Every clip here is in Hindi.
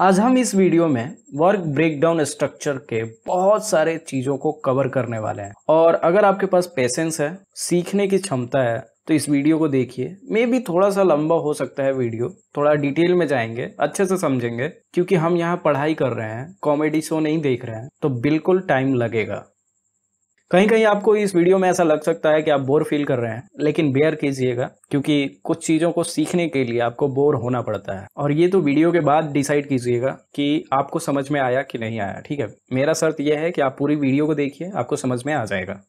आज हम इस वीडियो में वर्क ब्रेकडाउन स्ट्रक्चर के बहुत सारे चीज़ों को कवर करने वाले हैं और अगर आपके पास पेशेंस है सीखने की क्षमता है तो इस वीडियो को देखिए मे भी थोड़ा सा लंबा हो सकता है वीडियो थोड़ा डिटेल में जाएंगे अच्छे से समझेंगे क्योंकि हम यहाँ पढ़ाई कर रहे हैं कॉमेडी शो नहीं देख रहे हैं तो बिल्कुल टाइम लगेगा कहीं कहीं आपको इस वीडियो में ऐसा लग सकता है कि आप बोर फील कर रहे हैं लेकिन बेयर कीजिएगा क्योंकि कुछ चीज़ों को सीखने के लिए आपको बोर होना पड़ता है और ये तो वीडियो के बाद डिसाइड कीजिएगा कि आपको समझ में आया कि नहीं आया ठीक है मेरा शर्त यह है कि आप पूरी वीडियो को देखिए आपको समझ में आ जाएगा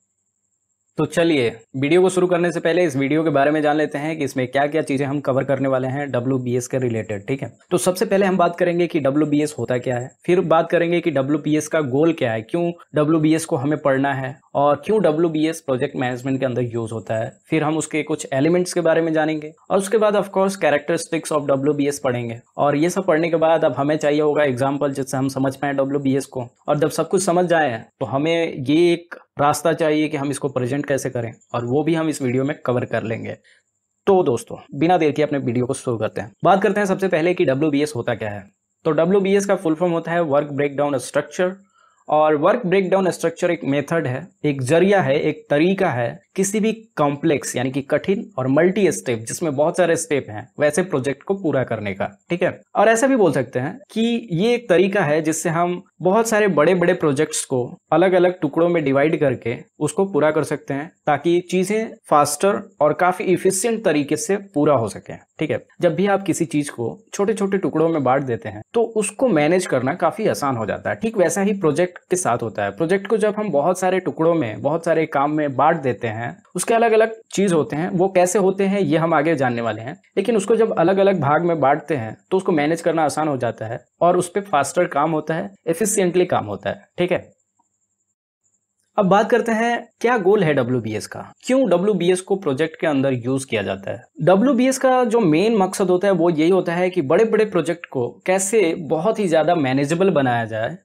तो चलिए वीडियो को शुरू करने से पहले इस वीडियो के बारे में जान लेते हैं कि इसमें क्या क्या चीज़ें हम कवर करने वाले हैं डब्ल्यू के रिलेटेड ठीक है तो सबसे पहले हम बात करेंगे कि डब्ल्यू होता क्या है फिर बात करेंगे कि डब्ल्यू का गोल क्या है क्यों डब्ल्यू को हमें पढ़ना है और क्यों W B S project management के अंदर यूज होता है फिर हम उसके कुछ एलिमेंट्स के बारे में जानेंगे और उसके बाद of course characteristics of W B S पढ़ेंगे और ये सब पढ़ने के बाद अब हमें चाहिए होगा एग्जाम्पल जिससे हम समझ पाए डब्ल्यू बी एस को और जब सब कुछ समझ जाए तो हमें ये एक रास्ता चाहिए कि हम इसको प्रेजेंट कैसे करें और वो भी हम इस वीडियो में कवर कर लेंगे तो दोस्तों बिना देर के अपने वीडियो को शुरू करते हैं बात करते हैं सबसे पहले कि डब्ल्यू होता क्या है तो डब्ल्यू का फुल फॉर्म होता है वर्क ब्रेक डाउन स्ट्रक्चर और वर्क ब्रेकडाउन स्ट्रक्चर एक मेथड है एक जरिया है एक तरीका है किसी भी कॉम्प्लेक्स यानी कि कठिन और मल्टी स्टेप जिसमें बहुत सारे स्टेप हैं वैसे प्रोजेक्ट को पूरा करने का ठीक है और ऐसा भी बोल सकते हैं कि ये एक तरीका है जिससे हम बहुत सारे बड़े बड़े प्रोजेक्ट्स को अलग अलग टुकड़ों में डिवाइड करके उसको पूरा कर सकते हैं ताकि चीजें फास्टर और काफी इफिशियंट तरीके से पूरा हो सके ठीक है जब भी आप किसी चीज को छोटे छोटे टुकड़ों में बांट देते हैं तो उसको मैनेज करना काफी आसान हो जाता है ठीक वैसा ही प्रोजेक्ट के साथ होता है प्रोजेक्ट को जब हम बहुत सारे टुकड़ों में बहुत सारे काम में बांट देते हैं हैं उसके अलग अलग चीज होते हैं वो कैसे होते हैं ये हम आगे जानने वाले हैं लेकिन उसको जब अलग अलग भाग में बांटते हैं तो उसको मैनेज करना आसान हो जाता है और उस पर फास्टर काम होता है एफिशिएंटली काम होता है ठीक है अब बात करते हैं क्या गोल है डब्ल्यू का क्यों डब्ल्यू को प्रोजेक्ट के अंदर यूज किया जाता है डब्ल्यू का जो मेन मकसद होता है वो यही होता है कि बड़े बड़े प्रोजेक्ट को कैसे बहुत ही ज्यादा मैनेजेबल बनाया जाए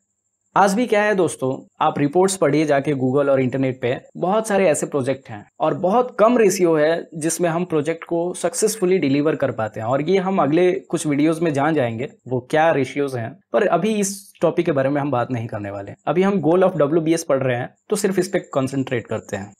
आज भी क्या है दोस्तों आप रिपोर्ट्स पढ़िए जाके गूगल और इंटरनेट पे बहुत सारे ऐसे प्रोजेक्ट हैं और बहुत कम रेशियो है जिसमें हम प्रोजेक्ट को सक्सेसफुली डिलीवर कर पाते हैं और ये हम अगले कुछ वीडियोस में जान जाएंगे वो क्या रेशियोज हैं पर अभी इस टॉपिक के बारे में हम बात नहीं करने वाले अभी हम गोल ऑफ डब्ल्यू पढ़ रहे हैं तो सिर्फ इस पर कॉन्सेंट्रेट करते हैं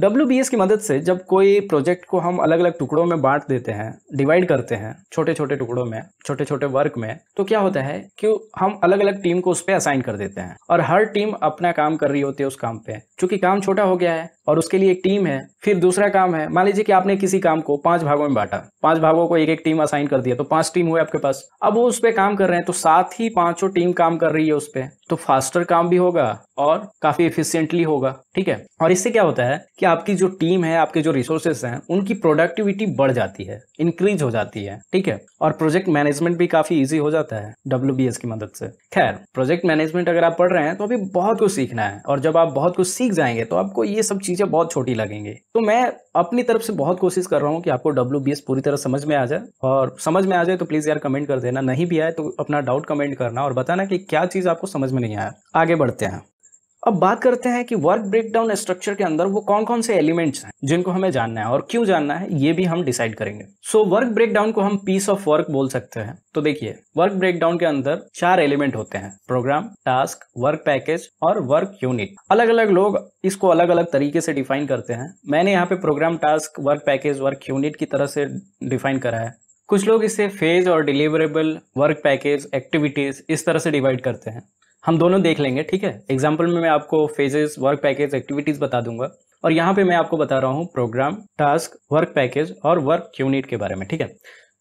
डब्ल्यू की मदद से जब कोई प्रोजेक्ट को हम अलग अलग टुकड़ों में बांट देते हैं डिवाइड करते हैं छोटे छोटे टुकड़ों में छोटे छोटे वर्क में तो क्या होता है कि हम अलग अलग टीम को उस पर असाइन कर देते हैं और हर टीम अपना काम कर रही होती है उस काम पे चूंकि काम छोटा हो गया है और उसके लिए एक टीम है फिर दूसरा काम है मान लीजिए कि आपने किसी काम को पांच भागों में बांटा पांच भागों को एक एक टीम असाइन कर दिया तो पांच टीम हुए आपके पास अब वो उस पर काम कर रहे हैं तो साथ ही पांचों टीम काम कर रही है उस पर तो फास्टर काम भी होगा और काफी इफिशियंटली होगा ठीक है और इससे क्या होता है कि आपकी जो टीम है आपके जो रिसोर्सेस हैं उनकी प्रोडक्टिविटी बढ़ जाती है इंक्रीज हो जाती है ठीक है और प्रोजेक्ट मैनेजमेंट भी काफी इजी हो जाता है डब्ल्यू की मदद से खैर प्रोजेक्ट मैनेजमेंट अगर आप पढ़ रहे हैं तो अभी बहुत कुछ सीखना है और जब आप बहुत कुछ सीख जाएंगे तो आपको ये सब चीज चीज़ें बहुत छोटी लगेंगे तो मैं अपनी तरफ से बहुत कोशिश कर रहा हूँ कि आपको डब्ल्यू पूरी तरह समझ में आ जाए और समझ में आ जाए तो प्लीज़ यार कमेंट कर देना नहीं भी आए तो अपना डाउट कमेंट करना और बताना कि क्या चीज़ आपको समझ में नहीं आया आगे बढ़ते हैं अब बात करते हैं कि वर्क ब्रेकडाउन स्ट्रक्चर के अंदर वो कौन कौन से एलिमेंट्स हैं जिनको हमें जानना है और क्यों जानना है ये भी हम डिसाइड करेंगे सो वर्क ब्रेकडाउन को हम पीस ऑफ वर्क बोल सकते हैं तो देखिए वर्क ब्रेकडाउन के अंदर चार एलिमेंट होते हैं प्रोग्राम टास्क वर्क पैकेज और वर्क यूनिट अलग अलग लोग इसको अलग अलग तरीके से डिफाइन करते हैं मैंने यहाँ पे program task work package work unit की तरह से डिफाइन करा है कुछ लोग इसे फेज और डिलीवरेबल वर्क पैकेज एक्टिविटीज इस तरह से डिवाइड करते हैं हम दोनों देख लेंगे ठीक है एग्जाम्पल में मैं आपको फेजेस वर्क पैकेज एक्टिविटीज बता दूंगा और यहाँ पे मैं आपको बता रहा हूँ प्रोग्राम टास्क वर्क पैकेज और वर्क यूनिट के बारे में ठीक है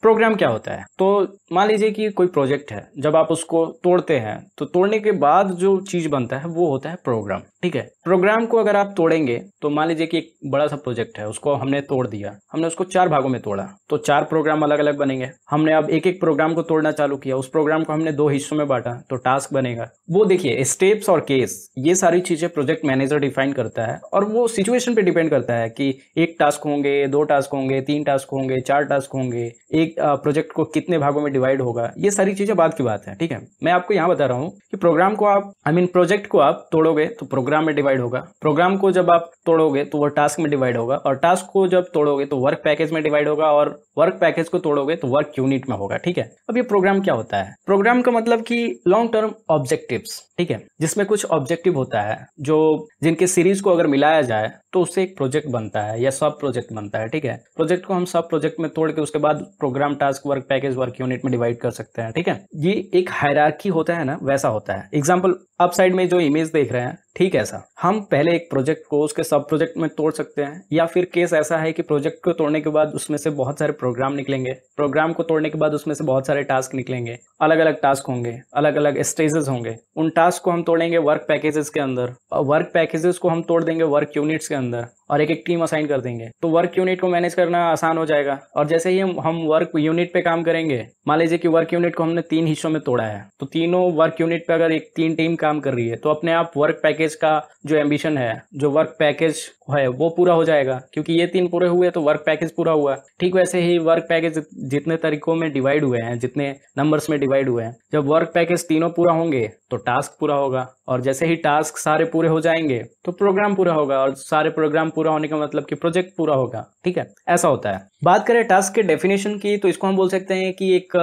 प्रोग्राम क्या होता है तो मान लीजिए कि कोई प्रोजेक्ट है जब आप उसको तोड़ते हैं तो तोड़ने के बाद जो चीज बनता है वो होता है प्रोग्राम ठीक है प्रोग्राम को अगर आप तोड़ेंगे तो मान लीजिए कि एक बड़ा सा प्रोजेक्ट है उसको हमने तोड़ दिया हमने उसको चार भागों में तोड़ा तो चार प्रोग्राम अलग अलग बनेंगे हमने अब एक एक प्रोग्राम को तोड़ना चालू किया उस प्रोग्राम को हमने दो हिस्सों में बांटा तो टास्क बनेगा वो देखिए स्टेप्स और केस ये सारी चीजें प्रोजेक्ट मैनेजर डिफाइन करता है और वो सिचुएशन पे डिपेंड करता है कि एक टास्क होंगे दो टास्क होंगे तीन टास्क होंगे चार टास्क होंगे एक प्रोजेक्ट को कितने भागों में डिवाइड होगा ये सारी चीज़ें बाद की बात है ठीक है मैं आपको यहाँ बता रहा हूँ कि प्रोग्राम को आप I I mean mean, project को आप तोड़ोगे तो प्रोग्राम में डिवाइड होगा प्रोग्राम को जब आप तोड़ोगे तो वो टास्क में डिवाइड होगा और टास्क को जब तोड़ोगे तो वर्क पैकेज में डिवाइड होगा और वर्क पैकेज को तोड़ोगे तो वर्क यूनिट में होगा ठीक है अब ये प्रोग्राम क्या होता है प्रोग्राम का मतलब की लॉन्ग टर्म ऑब्जेक्टिव ठीक है जिसमें कुछ ऑब्जेक्टिव होता है जो जिनके सीरीज को अगर मिलाया जाए तो उससे एक प्रोजेक्ट बनता है या सब प्रोजेक्ट बनता है ठीक है प्रोजेक्ट को हम सब प्रोजेक्ट में तोड़ के उसके बाद program task work package work unit में डिवाइड कर सकते हैं ठीक है ये एक हायरार्की होता है ना वैसा होता है एग्जाम्पल अप साइड में जो इमेज देख रहे हैं ठीक है सर हम पहले एक प्रोजेक्ट को उसके सब प्रोजेक्ट में तोड़ सकते हैं या फिर केस ऐसा है कि प्रोजेक्ट को तोड़ने के बाद उसमें से बहुत सारे प्रोग्राम निकलेंगे प्रोग्राम को तोड़ने के बाद उसमें से बहुत सारे टास्क निकलेंगे अलग अलग टास्क होंगे अलग अलग स्टेजेस होंगे उन टास्क को हम तोड़ेंगे वर्क पैकेजेस के अंदर और वर्क पैकेजेस को हम तोड़ देंगे वर्क यूनिट्स के अंदर और एक एक टीम असाइन कर देंगे तो वर्क यूनिट को मैनेज करना आसान हो जाएगा और जैसे ही हम हम वर्क यूनिट पे काम करेंगे मान लीजिए कि वर्क यूनिट को हमने तीन हिस्सों में तोड़ा है तो तीनों वर्क यूनिट पे अगर एक तीन टीम काम कर रही है तो अपने आप वर्क पैकेज पैकेज का जो एम्बिशन है जो वर्क पैकेज है वो पूरा हो जाएगा क्योंकि ये तीन पूरे हुए तो वर्क पैकेज पूरा हुआ ठीक वैसे ही वर्क पैकेज जितने तरीकों में डिवाइड हुए हैं जितने नंबर्स में डिवाइड हुए हैं जब वर्क पैकेज तीनों पूरा होंगे तो टास्क पूरा होगा और जैसे ही टास्क सारे पूरे हो जाएंगे तो प्रोग्राम पूरा होगा और सारे प्रोग्राम पूरा होने का मतलब कि प्रोजेक्ट पूरा होगा ठीक है ऐसा होता है बात करें टास्क के डेफिनेशन की तो इसको हम बोल सकते हैं कि एक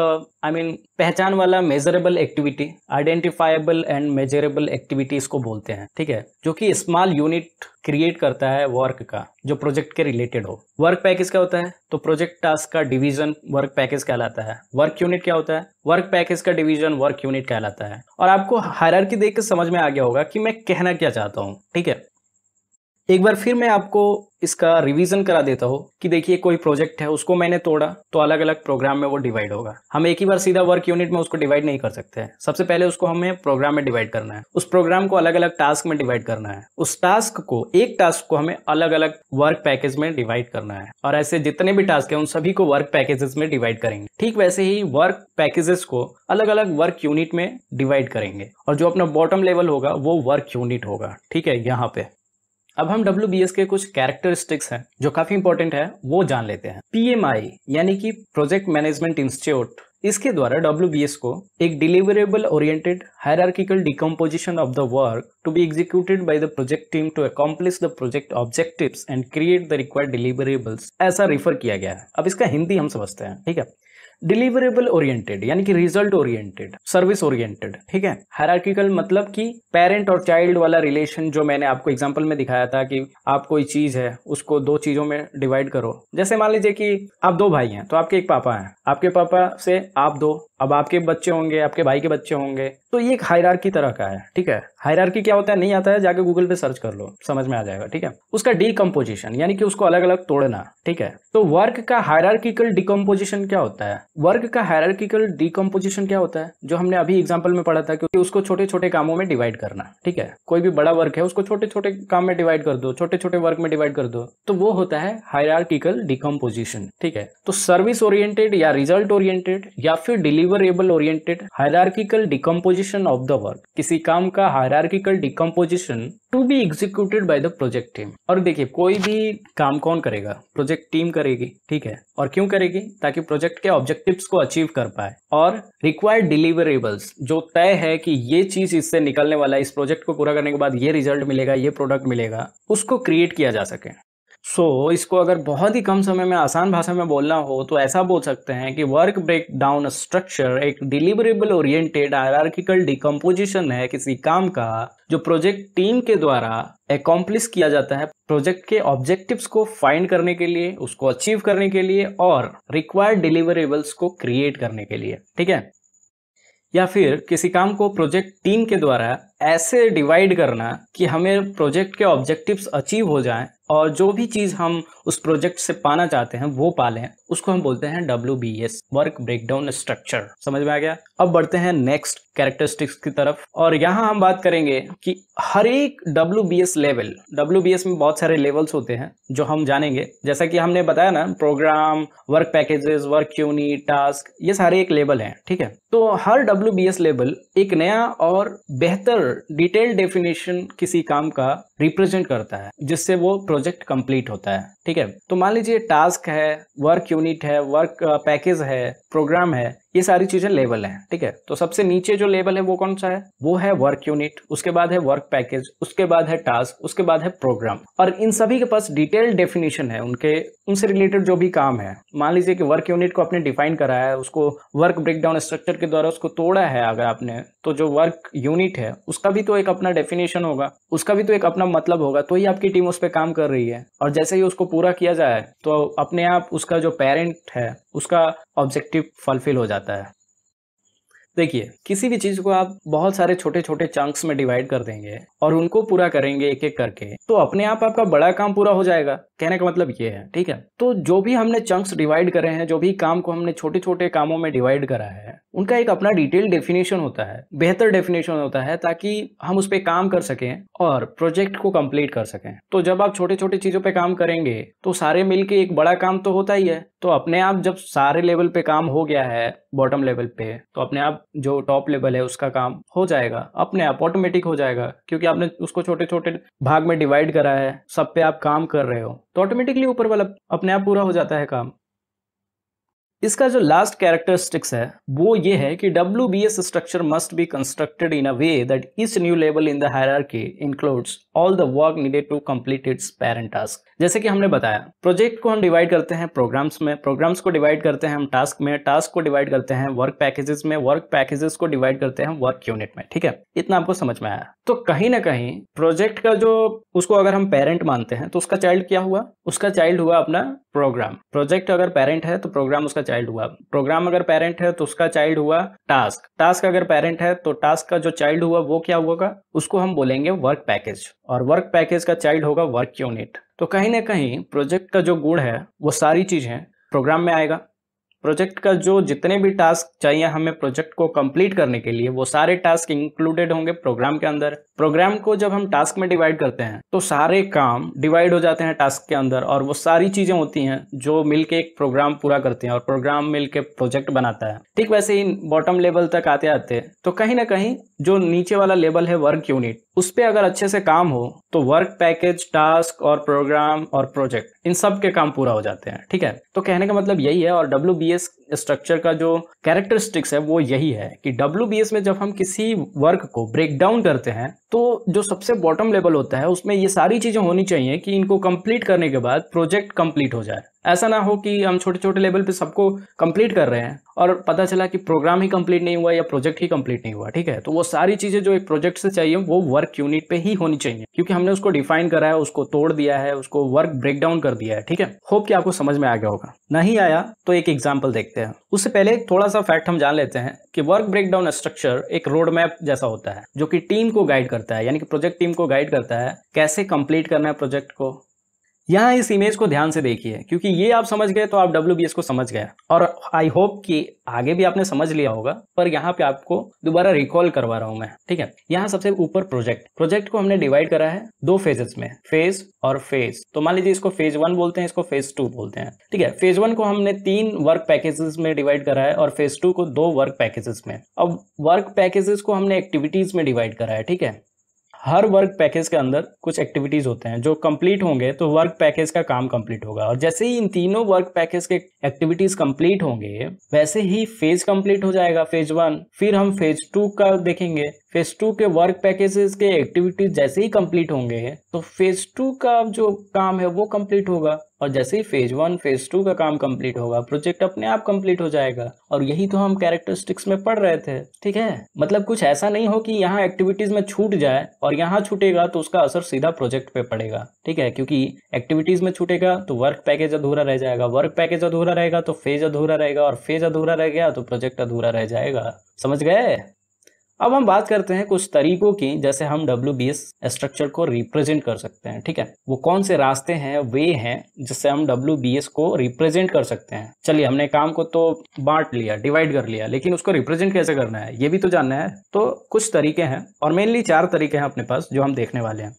आई मीन पहचान वाला measurable activity identifiable and measurable activity इसको बोलते हैं ठीक है जो कि स्मॉल यूनिट क्रिएट करता है वर्क का जो प्रोजेक्ट के रिलेटेड हो वर्क पैकेज क्या होता है तो प्रोजेक्ट टास्क का डिवीजन वर्क पैकेज कहलाता है वर्क यूनिट क्या होता है वर्क पैकेज का डिवीजन वर्क यूनिट कहलाता है और आपको हायरार्की देख के समझ में आ गया होगा कि मैं कहना क्या चाहता हूँ ठीक है एक बार फिर मैं आपको इसका रिवीजन करा देता हूँ कि देखिए कोई प्रोजेक्ट है उसको मैंने तोड़ा तो अलग अलग प्रोग्राम में वो डिवाइड होगा हम एक ही बार सीधा वर्क यूनिट में उसको डिवाइड नहीं कर सकते हैं सबसे पहले उसको हमें प्रोग्राम में डिवाइड करना है उस प्रोग्राम को अलग अलग टास्क में डिवाइड करना है उस टास्क को एक टास्क को हमें अलग अलग वर्क पैकेज में डिवाइड करना है और ऐसे जितने भी टास्क है उन सभी को वर्क पैकेजेस में डिवाइड करेंगे ठीक वैसे ही वर्क पैकेजेस को अलग अलग वर्क यूनिट में डिवाइड करेंगे और जो अपना बॉटम लेवल होगा वो वर्क यूनिट होगा ठीक है यहाँ पे अब हम डब्ल्यू के कुछ कैरेक्टरिस्टिक्स हैं जो काफी इंपॉर्टेंट है वो जान लेते हैं पीएमआई यानी कि प्रोजेक्ट मैनेजमेंट इंस्टीट्यूट इसके द्वारा डब्ल्यू को एक deliverable oriented hierarchical decomposition of the work to be executed by the project team to accomplish the project objectives and create the required deliverables ऐसा रिफर किया गया है अब इसका हिंदी हम समझते हैं ठीक है डिलीवरेबल ओरिएंटेड यानी कि रिजल्ट ओरिएंटेड सर्विस ओरिएंटेड ठीक है हायरार्किकल मतलब कि पेरेंट और चाइल्ड वाला रिलेशन जो मैंने आपको एग्जाम्पल में दिखाया था कि आप कोई चीज है उसको दो चीजों में डिवाइड करो जैसे मान लीजिए कि आप दो भाई हैं तो आपके एक पापा हैं आपके पापा से आप दो अब आपके बच्चे होंगे आपके भाई के बच्चे होंगे तो ये एक हायरार तरह का है ठीक है हायरार क्या होता है नहीं आता है जाके गूगल पे सर्च कर लो समझ में आ जाएगा ठीक है उसका डिकम्पोजिशन यानी कि उसको अलग अलग तोड़ना ठीक है तो वर्क का हायरार्किकल डिकम्पोजिशन क्या होता है वर्क का हायरार्किकल डिकम्पोजिशन क्या होता है जो हमने अभी एग्जाम्पल में पढ़ा था क्योंकि उसको छोटे छोटे कामों में डिवाइड करना ठीक है कोई भी बड़ा वर्क है उसको छोटे छोटे काम में डिवाइड कर दो छोटे छोटे वर्क में डिवाइड कर दो तो वो होता है हायरार्किकल डिकम्पोजिशन ठीक है तो सर्विस ओरिएंटेड या रिजल्ट ओरिएंटेड या फिर deliverable oriented hierarchical decomposition of the work किसी काम का hierarchical decomposition to be executed by the project team और देखिए कोई भी काम कौन करेगा प्रोजेक्ट टीम करेगी ठीक है और क्यों करेगी ताकि प्रोजेक्ट के ऑब्जेक्टिव्स को अचीव कर पाए और रिक्वायर्ड डिलीवरेबल्स जो तय है कि ये चीज इससे निकलने वाला है इस प्रोजेक्ट को पूरा करने के बाद ये रिजल्ट मिलेगा ये प्रोडक्ट मिलेगा उसको क्रिएट किया जा सके सो so, इसको अगर बहुत ही कम समय में आसान भाषा में बोलना हो तो ऐसा बोल सकते हैं कि वर्क ब्रेक डाउन स्ट्रक्चर एक डिलीवरेबल ओरिएंटेड आयरार्किकल डिकम्पोजिशन है किसी काम का जो प्रोजेक्ट टीम के द्वारा एकम्प्लिस किया जाता है प्रोजेक्ट के ऑब्जेक्टिव्स को फाइंड करने के लिए उसको अचीव करने के लिए और रिक्वायर्ड डिलीवरेबल्स को क्रिएट करने के लिए ठीक है या फिर किसी काम को प्रोजेक्ट टीम के द्वारा ऐसे डिवाइड करना कि हमें प्रोजेक्ट के ऑब्जेक्टिव्स अचीव हो जाएं और जो भी चीज़ हम उस प्रोजेक्ट से पाना चाहते हैं वो पालें उसको हम बोलते हैं W B S work breakdown structure समझ में आ गया अब बढ़ते हैं नेक्स्ट कैरेक्टरिस्टिक्स की तरफ और यहाँ हम बात करेंगे कि हर एक W B S level W B S में बहुत सारे लेवल्स होते हैं जो हम जानेंगे जैसा कि हमने बताया ना program work packages work unit task ये सारे एक लेवल है ठीक है तो हर डब्ल्यू बी एस लेवल एक नया और बेहतर डिटेल डेफिनेशन किसी काम का रिप्रेजेंट करता है जिससे वो प्रोजेक्ट कंप्लीट होता है ठीक है तो मान लीजिए टास्क है वर्क यूनिट है वर्क पैकेज है प्रोग्राम है ये सारी चीजें लेवल हैं ठीक है तो सबसे नीचे जो लेवल है वो कौन सा है वो है वर्क यूनिट उसके बाद है वर्क पैकेज उसके बाद है टास्क उसके बाद है प्रोग्राम और इन सभी के पास डिटेल डेफिनेशन है उनके उनसे रिलेटेड जो भी काम है मान लीजिए कि वर्क यूनिट को आपने डिफाइन कराया है उसको वर्क ब्रेकडाउन स्ट्रक्चर के द्वारा उसको तोड़ा है अगर आपने तो जो वर्क यूनिट है उसका भी तो एक अपना डेफिनेशन होगा उसका भी तो एक अपना मतलब होगा तो ही आपकी टीम उस पर काम कर रही है और जैसे ही उसको पूरा किया जाए तो अपने आप उसका जो पेरेंट है उसका ऑब्जेक्टिव फुलफिल हो जाता है देखिए किसी भी चीज़ को आप बहुत सारे छोटे छोटे चंक्स में डिवाइड कर देंगे और उनको पूरा करेंगे एक एक करके तो अपने आप आपका बड़ा काम पूरा हो जाएगा कहने का मतलब ये है ठीक है तो जो भी हमने चंक्स डिवाइड करे हैं जो भी काम को हमने छोटे छोटे कामों में डिवाइड करा है उनका एक अपना डिटेल डेफिनेशन होता है बेहतर डेफिनेशन होता है ताकि हम उस पर काम कर सकें और प्रोजेक्ट को कंप्लीट कर सकें तो जब आप छोटे छोटे चीजों पर काम करेंगे तो सारे मिलके एक बड़ा काम तो होता ही है तो अपने आप जब सारे लेवल पे काम हो गया है बॉटम लेवल पे तो अपने आप जो टॉप लेवल है उसका काम हो जाएगा अपने आप ऑटोमेटिक हो जाएगा क्योंकि आपने उसको छोटे छोटे भाग में डिवाइड करा है सब पे आप काम कर रहे हो तो ऑटोमेटिकली ऊपर वाला अपने आप पूरा हो जाता है काम इसका जो लास्ट कैरेक्टरिस्टिक्स है वो ये है कि W B S structure must be constructed in a way that each new level in the hierarchy includes all the work needed to complete its parent task जैसे कि हमने बताया प्रोजेक्ट को हम डिवाइड करते हैं प्रोग्राम्स में प्रोग्राम्स को डिवाइड करते हैं हम टास्क में टास्क को डिवाइड करते हैं वर्क पैकेजेस में वर्क पैकेजेस को डिवाइड करते हैं वर्क यूनिट में ठीक है इतना आपको समझ में आया तो कहीं ना कहीं प्रोजेक्ट का जो उसको अगर हम पेरेंट मानते हैं तो उसका चाइल्ड क्या हुआ उसका चाइल्ड हुआ अपना प्रोग्राम प्रोजेक्ट अगर पेरेंट है तो प्रोग्राम उसका चाइल्ड हुआ प्रोग्राम अगर पेरेंट है तो उसका चाइल्ड हुआ टास्क टास्क अगर पेरेंट है तो टास्क का जो चाइल्ड हुआ वो क्या होगा उसको हम बोलेंगे वर्क पैकेज और वर्क पैकेज का चाइल्ड होगा वर्क यूनिट तो कहीं ना कहीं प्रोजेक्ट का जो गुण है वो सारी चीजें प्रोग्राम में आएगा प्रोजेक्ट का जो जितने भी टास्क चाहिए हमें प्रोजेक्ट को कंप्लीट करने के लिए वो सारे टास्क इंक्लूडेड होंगे प्रोग्राम के अंदर प्रोग्राम को जब हम टास्क में डिवाइड करते हैं तो सारे काम डिवाइड हो जाते हैं टास्क के अंदर और वो सारी चीजें होती हैं जो मिलके एक प्रोग्राम पूरा करते हैं और प्रोग्राम मिलके प्रोजेक्ट बनाता है ठीक वैसे ही बॉटम लेवल तक आते आते तो कहीं ना कहीं जो नीचे वाला लेवल है वर्क यूनिट उस पर अगर अच्छे से काम हो तो वर्क पैकेज टास्क और प्रोग्राम और प्रोजेक्ट इन सब के काम पूरा हो जाते हैं ठीक है तो कहने का मतलब यही है और डब्ल्यू बी एस स्ट्रक्चर का जो कैरेक्टरिस्टिक्स है वो यही है कि डब्ल्यू बी एस में जब हम किसी वर्क को ब्रेक डाउन करते हैं तो जो सबसे बॉटम लेवल होता है उसमें ये सारी चीजें होनी चाहिए कि इनको कंप्लीट करने के बाद प्रोजेक्ट कंप्लीट हो जाए ऐसा ना हो कि हम छोटे छोटे लेवल पे सबको कंप्लीट कर रहे हैं और पता चला कि प्रोग्राम ही कंप्लीट नहीं हुआ या प्रोजेक्ट ही कंप्लीट नहीं हुआ ठीक है तो वो सारी चीजें जो एक प्रोजेक्ट से चाहिए वो वर्क वर्क यूनिट पे ही होनी चाहिए क्योंकि हमने उसको डिफाइन करा है उसको तोड़ दिया है उसको वर्क ब्रेक डाउन कर दिया है ठीक है होप कि आपको समझ में आ गया होगा नहीं आया तो एक एग्जाम्पल देखते हैं उससे पहले थोड़ा सा फैक्ट हम जान लेते हैं कि वर्क ब्रेक डाउन स्ट्रक्चर एक रोड मैप जैसा होता है जो कि टीम को गाइड करता है यानी कि प्रोजेक्ट टीम को गाइड करता है कैसे कंप्लीट करना है प्रोजेक्ट को यहाँ इस इमेज को ध्यान से देखिए क्योंकि ये आप समझ गए तो आप डब्ल्यू को समझ गए और आई होप कि आगे भी आपने समझ लिया होगा पर यहाँ पे आपको दोबारा रिकॉल करवा रहा हूँ मैं ठीक है यहाँ सबसे ऊपर प्रोजेक्ट प्रोजेक्ट को हमने डिवाइड करा है दो फेजेस में फेज और फेज तो मान लीजिए इसको फेज वन बोलते हैं इसको फेज टू बोलते हैं ठीक है फेज वन को हमने तीन वर्क पैकेजेस में डिवाइड करा है और फेज टू को दो वर्क पैकेजेस में अब वर्क पैकेजेस को हमने एक्टिविटीज में डिवाइड करा है ठीक है हर वर्क पैकेज के अंदर कुछ एक्टिविटीज होते हैं जो कंप्लीट होंगे तो वर्क पैकेज का काम कंप्लीट होगा और जैसे ही इन तीनों वर्क पैकेज के एक्टिविटीज कंप्लीट होंगे वैसे ही फेज कंप्लीट हो जाएगा फेज वन फिर हम फेज टू का देखेंगे फेज टू के वर्क पैकेजेस के एक्टिविटीज जैसे ही कंप्लीट होंगे तो फेज टू का जो काम है वो कंप्लीट होगा और जैसे ही फेज वन फेज टू का काम कंप्लीट होगा प्रोजेक्ट अपने आप कंप्लीट हो जाएगा और यही तो हम कैरेक्टरिस्टिक्स में पढ़ रहे थे ठीक है मतलब कुछ ऐसा नहीं हो कि यहाँ एक्टिविटीज में छूट जाए और यहाँ छूटेगा तो उसका असर सीधा प्रोजेक्ट पे पड़ेगा ठीक है क्योंकि एक्टिविटीज में छूटेगा तो वर्क पैकेज अधूरा रह जाएगा वर्क पैकेज अधूरा रहेगा तो फेज अधूरा रहेगा और फेज अधूरा रह गया तो प्रोजेक्ट अधूरा रह जाएगा समझ गए अब हम बात करते हैं कुछ तरीकों की जैसे हम डब्ल्यू बी एस स्ट्रक्चर को रिप्रेजेंट कर सकते हैं ठीक है वो कौन से रास्ते हैं वे हैं जिससे हम डब्ल्यू बी एस को रिप्रेजेंट कर सकते हैं चलिए हमने काम को तो बांट लिया डिवाइड कर लिया लेकिन उसको रिप्रेजेंट कैसे करना है ये भी तो जानना है तो कुछ तरीके हैं और मेनली चार तरीके हैं अपने पास जो हम देखने वाले हैं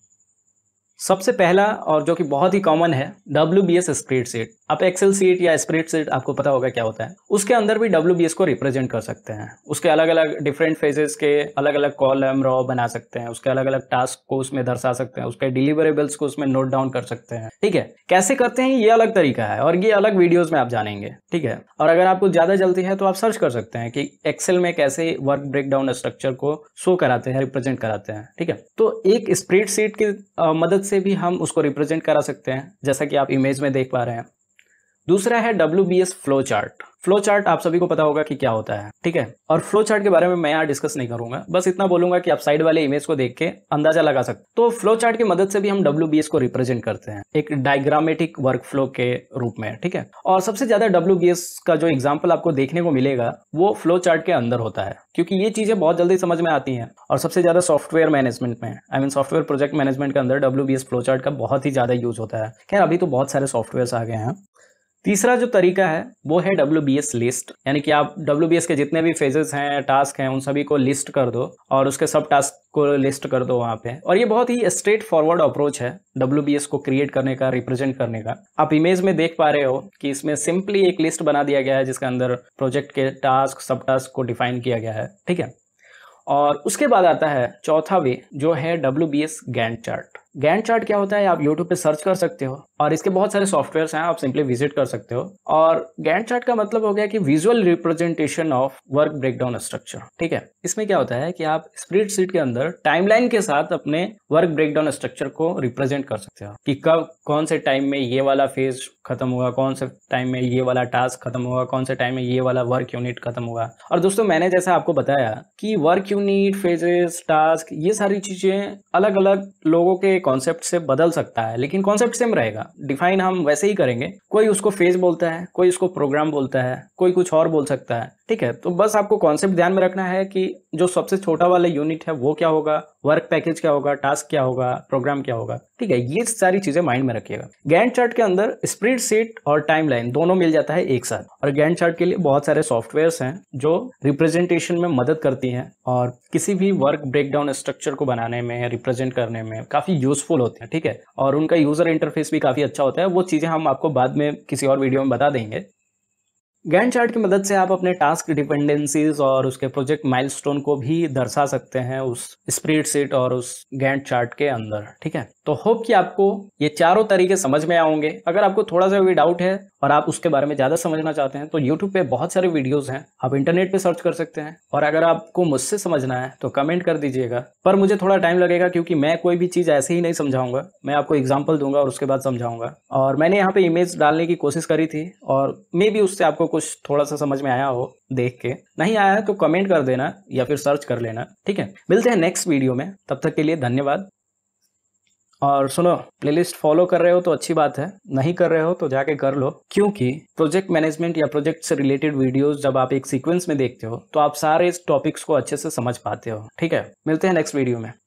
सबसे पहला और जो कि बहुत ही कॉमन है W B S spreadsheet आप एक्सेल सीट या स्प्रेड सीट आपको पता होगा क्या होता है उसके अंदर भी डब्ल्यू बी एस को रिप्रेजेंट कर सकते हैं उसके अलग अलग डिफरेंट फेजेस के अलग अलग कॉलम रॉ बना सकते हैं उसके अलग अलग टास्क को उसमें दर्शा सकते हैं उसके डिलीवरेबल्स को उसमें नोट डाउन कर सकते हैं ठीक है कैसे करते हैं ये अलग तरीका है और ये अलग वीडियोज में आप जानेंगे ठीक है और अगर आपको ज्यादा जल्दी है तो आप सर्च कर सकते हैं कि एक्सेल में कैसे वर्क ब्रेक डाउन स्ट्रक्चर को शो कराते हैं रिप्रेजेंट कराते हैं ठीक है तो एक स्प्रेड सीट की मदद से भी हम उसको रिप्रेजेंट करा सकते हैं जैसा कि आप इमेज में देख पा रहे हैं दूसरा है W B S flow chart flow chart आप सभी को पता होगा कि क्या होता है ठीक है और फ्लो चार्ट के बारे में मैं यहाँ डिस्कस नहीं करूंगा बस इतना बोलूंगा कि आप साइड वाले इमेज को देख के अंदाजा लगा सकते तो फ्लो चार्ट की मदद से भी हम डब्ल्यू बी एस को रिप्रेजेंट करते हैं एक डायग्रामेटिक वर्क फ्लो के रूप में ठीक है और सबसे ज्यादा डब्ल्यू का जो एग्जाम्पल आपको देखने को मिलेगा वो फ्लो चार्ट के अंदर होता है क्योंकि ये चीजें बहुत जल्दी समझ में आती हैं और सबसे ज्यादा सॉफ्टवेयर मैनेजमेंट में I mean software project management के अंदर डब्ल्यू फ्लो चार्ट का बहुत ही ज्यादा यूज होता है खैर अभी तो बहुत सारे सॉफ्टवेयर आ गए हैं तीसरा जो तरीका है वो है डब्ल्यू बी एस लिस्ट यानी कि आप डब्ल्यू बी एस के जितने भी फेजेस हैं टास्क हैं उन सभी को लिस्ट कर दो और उसके सब टास्क को लिस्ट कर दो वहाँ पे और ये बहुत ही स्ट्रेट फॉरवर्ड अप्रोच है डब्ल्यू बी एस को क्रिएट करने का रिप्रेजेंट करने का आप इमेज में देख पा रहे हो कि इसमें सिंपली एक लिस्ट बना दिया गया है जिसके अंदर प्रोजेक्ट के टास्क सब टास्क को डिफाइन किया गया है ठीक है और उसके बाद आता है चौथा वे जो है W B S Gantt chart Gantt chart क्या होता है आप यूट्यूब पे सर्च कर सकते हो और इसके बहुत सारे सॉफ्टवेयर्स हैं आप सिंपली विजिट कर सकते हो और गैंड चार्ट का मतलब हो गया कि visual representation of work breakdown structure ठीक है इसमें क्या होता है कि आप स्प्रेड सीट के अंदर टाइमलाइन के साथ अपने वर्क ब्रेकडाउन स्ट्रक्चर को रिप्रेजेंट कर सकते हो कि कब कौन से टाइम में ये वाला फेज खत्म हुआ कौन से टाइम में ये वाला टास्क खत्म हुआ कौन से टाइम में ये वाला वर्क यूनिट खत्म हुआ और दोस्तों मैंने जैसा आपको बताया कि वर्क यूनिट फेजेस टास्क ये सारी चीजें अलग अलग लोगों के कॉन्सेप्ट से बदल सकता है लेकिन कॉन्सेप्ट सेम रहेगा डिफाइन हम वैसे ही करेंगे कोई उसको फेज बोलता है कोई उसको प्रोग्राम बोलता है कोई कुछ और बोल सकता है ठीक है तो बस आपको कॉन्सेप्ट ध्यान में रखना है कि जो सबसे छोटा वाला यूनिट है वो क्या होगा वर्क पैकेज क्या होगा टास्क क्या होगा प्रोग्राम क्या होगा ठीक है ये सारी चीजें माइंड में रखिएगा गैंड चार्ट के अंदर स्प्रीड सीट और टाइमलाइन दोनों मिल जाता है एक साथ और गैंड चार्ट के लिए बहुत सारे सॉफ्टवेयर हैं जो रिप्रेजेंटेशन में मदद करती हैं और किसी भी वर्क ब्रेकडाउन स्ट्रक्चर को बनाने में रिप्रेजेंट करने में काफी यूजफुल होते हैं ठीक है और उनका यूजर इंटरफेस भी काफी अच्छा होता है वो चीजें हम आपको बाद में किसी और वीडियो में बता देंगे गैंड चार्ट की मदद से आप अपने टास्क डिपेंडेंसीज और उसके प्रोजेक्ट माइलस्टोन को भी दर्शा सकते हैं उस सीट और उस गैंड चार्ट के अंदर ठीक है तो होप कि आपको ये चारों तरीके समझ में आओगे अगर आपको थोड़ा सा भी डाउट है और आप उसके बारे में ज़्यादा समझना चाहते हैं तो यूट्यूब पे बहुत सारे वीडियोस हैं आप इंटरनेट पे सर्च कर सकते हैं और अगर आपको मुझसे समझना है तो कमेंट कर दीजिएगा पर मुझे थोड़ा टाइम लगेगा क्योंकि मैं कोई भी चीज़ ऐसे ही नहीं समझाऊंगा मैं आपको एग्जाम्पल दूंगा और उसके बाद समझाऊंगा और मैंने यहाँ पे इमेज डालने की कोशिश करी थी और मे भी उससे आपको कुछ थोड़ा सा समझ में आया हो देख के नहीं आया तो कमेंट कर देना या फिर सर्च कर लेना ठीक है मिलते हैं नेक्स्ट वीडियो में तब तक के लिए धन्यवाद और सुनो प्लेलिस्ट फॉलो कर रहे हो तो अच्छी बात है नहीं कर रहे हो तो जाके कर लो क्योंकि प्रोजेक्ट मैनेजमेंट या प्रोजेक्ट से रिलेटेड वीडियोस जब आप एक सीक्वेंस में देखते हो तो आप सारे टॉपिक्स को अच्छे से समझ पाते हो ठीक है मिलते हैं नेक्स्ट वीडियो में